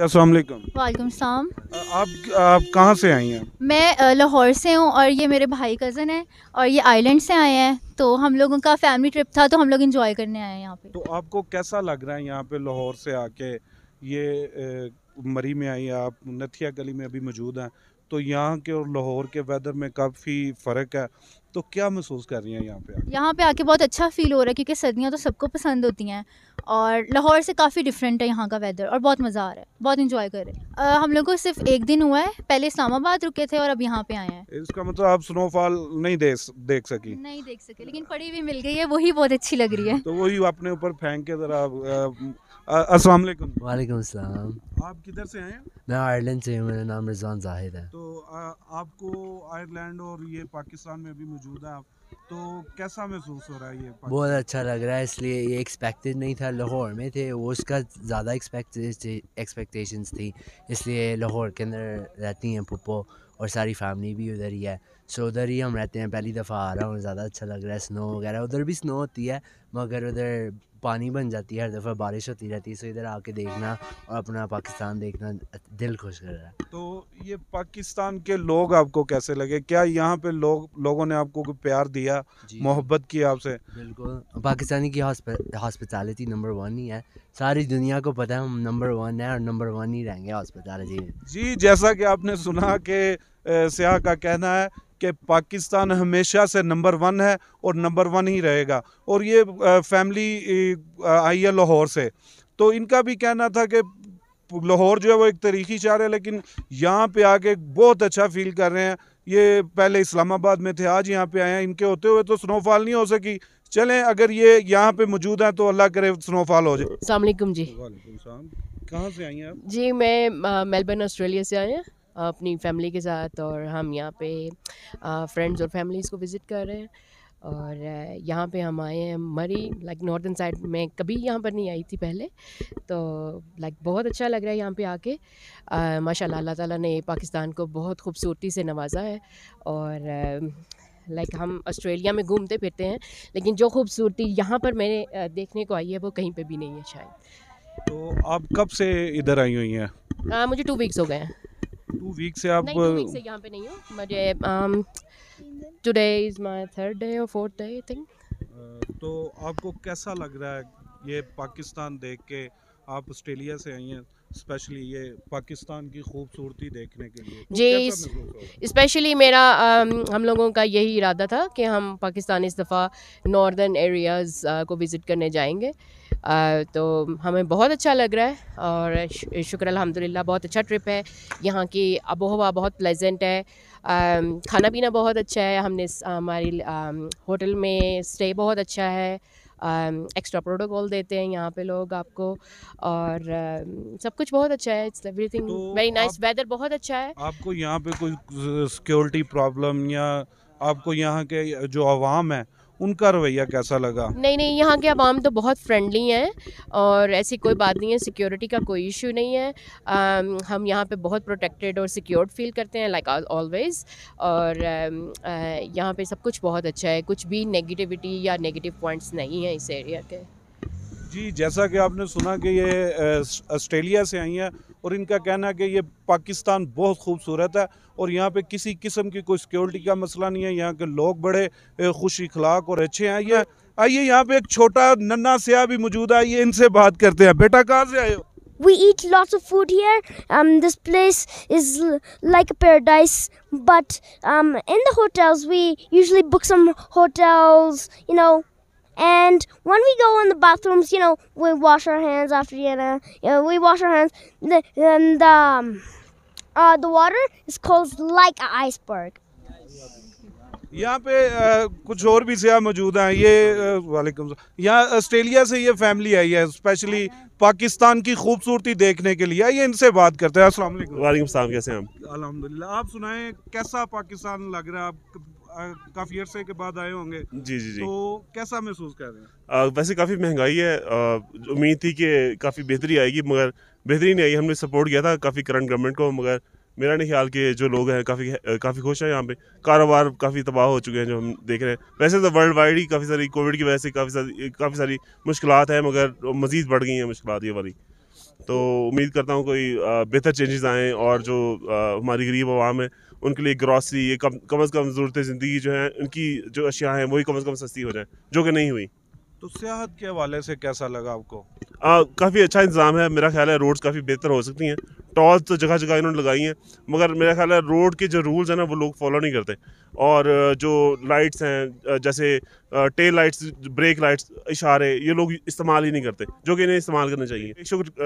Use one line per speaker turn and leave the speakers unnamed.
वालेकुम सलाम आप आप कहाँ से आई हैं
मैं लाहौर से हूँ और ये मेरे भाई कज़न हैं और ये आइलैंड से आए हैं तो हम लोगों का फैमिली ट्रिप था तो हम लोग इंजॉय करने आए हैं यहाँ पे
तो आपको कैसा लग रहा है यहाँ पे लाहौर से आके ये मरी में आई आप नथिया गली में अभी मौजूद हैं तो यहाँ के और लाहौर के वेदर में काफ़ी फ़र्क है तो क्या महसूस कर रही हैं यहाँ पे
यहाँ पे आके बहुत अच्छा फील हो रहा है क्योंकि सर्दियाँ तो सबको पसंद होती हैं और लाहौर से काफ़ी डिफरेंट है यहाँ का वेदर और बहुत मज़ा आ रहा है बहुत इंजॉय कर रहे हैं हम लोग को सिर्फ एक दिन हुआ है पहले इस्लामाबाद रुके थे और अब यहाँ पे आए
हैं इसका मतलब आप स्नोफॉल नहीं दे, देख सकी
नहीं देख सके लेकिन पड़ी हुई मिल गई है वही बहुत अच्छी लग
रही है तो वही अपने ऊपर फेंक के जरा अस्सलाम वालेकुम वालेकुम अस्सलाम आप किधर से हैं
मैं आयरलैंड से हूँ मेरा नाम रिजवान जाहिद है
तो आपको आयरलैंड और ये पाकिस्तान में मौजूद है आप तो कैसा महसूस हो रहा है ये बहुत
अच्छा लग रहा है इसलिए ये एक्सपेक्टेड नहीं था लाहौर में थे वो उसका ज़्यादा एक्सपेक्टेशंस थी इसलिए लाहौर के अंदर रहती हैं पुप्पो और सारी फैमिली भी उधर ही है सो उधर ही हम रहते हैं पहली दफ़ा आ रहा हूँ ज़्यादा अच्छा लग रहा है स्नो वगैरह उधर भी स्नो होती है मगर उधर पानी बन जाती है हर दफ़ा बारिश होती रहती है सो इधर आके देखना और अपना पाकिस्तान देखना दिल खुश कर रहा है तो
ये पाकिस्तान के लोग आपको कैसे लगे क्या यहाँ पे लोग लोगों ने आपको प्यार दिया मोहब्बत की आपसे बिल्कुल पाकिस्तानी
की हॉस्पिटलिटी नंबर वन ही है सारी दुनिया को पता है हम नंबर वन है और नंबर
वन ही रहेंगे हॉस्पिटलिटी जी जैसा कि आपने सुना के सयाह का कहना है कि पाकिस्तान हमेशा से नंबर वन है और नंबर वन ही रहेगा और ये फैमिली आई है लाहौर से तो इनका भी कहना था कि लाहौर जो है वो एक तारीखी शहर है लेकिन यहाँ पे आके बहुत अच्छा फील कर रहे हैं ये पहले इस्लामाबाद में थे आज यहाँ पे आए हैं इनके होते हुए तो स्नोफॉल नहीं हो सकी चलें अगर ये यहाँ पे मौजूद हैं तो अल्लाह करे स्नोफॉल हो
जाए जी कहाँ से आई हैं आप जी मैं मेलबर्न ऑस्ट्रेलिया से आए हैं अपनी फैमिली के साथ और हम यहाँ पे फ्रेंड्स और फैमिलीज़ को विज़िट कर रहे हैं और यहाँ पे हम आए हैं मरी लाइक नॉर्थन साइड में कभी यहाँ पर नहीं आई थी पहले तो लाइक बहुत अच्छा लग रहा है यहाँ पे आके माशाल्लाह अल्लाह ताला ने पाकिस्तान को बहुत खूबसूरती से नवाजा है और लाइक हम ऑस्ट्रेलिया में घूमते फिरते हैं लेकिन जो खूबसूरती यहाँ पर मैंने देखने को आई है वो कहीं पर भी नहीं है शायद
तो आप कब से इधर आई हुई हैं
मुझे टू वीक्स हो गए हैं
टू वीक से आप नहीं, टू वीक से
यहाँ पे नहीं हूँ मुझे today is my third day और फोर्थ डे आई थिंक
तो आपको कैसा लग रहा है ये पाकिस्तान देख के आप ऑस्ट्रेलिया से आई हैं स्पेशली ये पाकिस्तान की खूबसूरती देखने के लिए तो जी
स्पेशली मेरा आ, um, हम लोगों का यही इरादा था कि हम पाकिस्तान इस दफ़ा नॉर्दर्न एरियाज़ को विज़िट करने जाएंगे तो हमें बहुत अच्छा लग रहा है और शुक्र अलहमदिल्ला बहुत अच्छा ट्रिप है यहाँ की आबो हवा बहुत प्लेजेंट है खाना पीना बहुत अच्छा है हमने हमारी होटल में स्टे बहुत अच्छा है एक्स्ट्रा प्रोटोकॉल देते हैं यहाँ पे लोग आपको और सब कुछ बहुत अच्छा है it's everything very nice weather बहुत अच्छा है
आपको यहाँ पे कोई सिक्योरिटी प्रॉब्लम या आपको यहाँ के जो आवाम है उनका रवैया कैसा लगा
नहीं नहीं यहाँ के आवाम तो बहुत फ्रेंडली हैं और ऐसी कोई बात नहीं है सिक्योरिटी का कोई इशू नहीं है आम, um, हम यहाँ पे बहुत प्रोटेक्टेड और सिक्योर्ड फील करते हैं लाइक ऑलवेज और um, uh, यहाँ पे सब कुछ बहुत अच्छा है कुछ भी नेगेटिविटी या नेगेटिव पॉइंट्स नहीं है इस एरिया के
जी जैसा कि आपने सुना कि ये ऑस्ट्रेलिया से आई हैं और इनका कहना है कि ये पाकिस्तान बहुत खूबसूरत है और यहाँ पे किसी किस्म की कोई सिक्योरिटी का मसला नहीं है यहाँ के लोग बड़े खुश इखलाक और अच्छे हैं ये आइए यहाँ पे एक छोटा नन्ना सिया भी मौजूद है ये इनसे बात करते हैं बेटा कहाँ से आए हो We eat lots of food
here. Um, this place is like a paradise. But um, in the hotels, we usually book some hotels, you know, And when we go in the bathrooms, you know, we wash our hands after dinner. you know we wash our hands. And um, uh, the water is cold like an iceberg.
यहाँ पे आ, कुछ और भी सियाह मौजूद हैं ये वालेकुम यहाँ ऑस्ट्रेलिया से ये फैमिली आई है स्पेशली पाकिस्तान की खूबसूरती देखने के लिए ये इनसे
बात करते हैं अस्सलाम वालेकुम कैसे हैं आप
अल्हम्दुलिल्लाह आप सुनाएं कैसा पाकिस्तान लग रहा है आप काफ़ी अरसे के बाद आए होंगे जी जी जी तो कैसा महसूस कर रहे
हैं वैसे काफ़ी महंगाई है उम्मीद थी कि काफ़ी बेहतरी आएगी मगर बेहतरी नहीं आई हमने सपोर्ट किया था काफ़ी करंट गवर्नमेंट को मगर मेरा नहीं ख्याल कि जो लोग हैं काफ़ी काफ़ी खुश हैं यहाँ पे कारोबार काफ़ी तबाह हो चुके हैं जो हम देख रहे हैं वैसे तो वर्ल्ड वाइड ही काफ़ी सारी कोविड की वजह से काफ़ी सारी काफ़ी सारी मुश्किल हैं मगर मज़ीद बढ़ गई हैं मुश्किल ये वाली तो उम्मीद करता हूँ कोई बेहतर चेंजेस आएँ और जो हमारी गरीब आवाम है उनके लिए ग्रॉसरी कम कम अज़ कम ज़रूरत ज़िंदगी जो है उनकी जो अशिया हैं वही कम अज़ कम सस्ती हो जाए जो कि नहीं हुई
तो सियाहत के हवाले से कैसा लगा आपको
काफ़ी अच्छा इंतज़ाम है मेरा ख्याल है रोड्स काफ़ी बेहतर हो सकती हैं टॉल तो जगह जगह इन्होंने लगाई हैं मगर मेरा ख्याल है रोड के जो रूल्स हैं ना वो लोग फॉलो नहीं करते और जो लाइट्स हैं जैसे टेल लाइट्स ब्रेक लाइट्स इशारे ये लोग इस्तेमाल ही नहीं करते जो कि इन्हें इस्तेमाल करना चाहिए